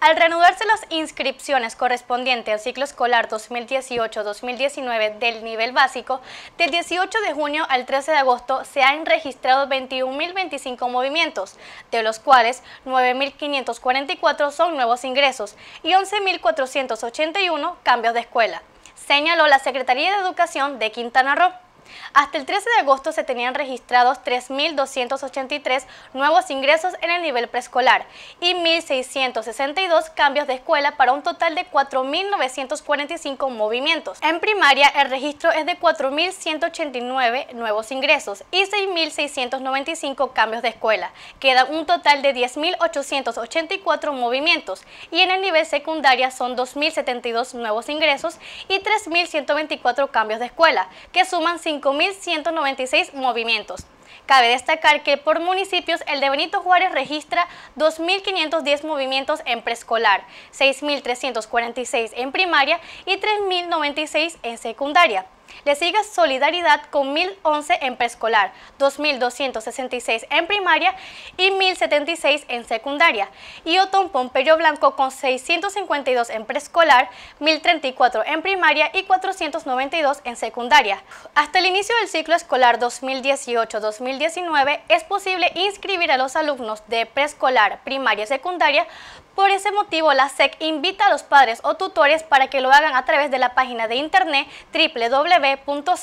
Al reanudarse las inscripciones correspondientes al ciclo escolar 2018-2019 del nivel básico, del 18 de junio al 13 de agosto se han registrado 21.025 movimientos, de los cuales 9.544 son nuevos ingresos y 11.481 cambios de escuela, señaló la Secretaría de Educación de Quintana Roo. Hasta el 13 de agosto se tenían registrados 3.283 nuevos ingresos en el nivel preescolar y 1.662 cambios de escuela para un total de 4.945 movimientos. En primaria el registro es de 4.189 nuevos ingresos y 6.695 cambios de escuela. Quedan un total de 10.884 movimientos y en el nivel secundaria son 2.072 nuevos ingresos y 3.124 cambios de escuela, que suman 5 5.196 movimientos. Cabe destacar que por municipios el de Benito Juárez registra 2.510 movimientos en preescolar, 6.346 en primaria y 3.096 en secundaria. Le sigue Solidaridad con 1.011 en preescolar, 2.266 en primaria y 1.076 en secundaria. Y Otón Pompeyo Blanco con 652 en preescolar, 1.034 en primaria y 492 en secundaria. Hasta el inicio del ciclo escolar 2018-2019 es posible inscribir a los alumnos de preescolar, primaria y secundaria por ese motivo, la SEC invita a los padres o tutores para que lo hagan a través de la página de internet www.sec.gov.mx.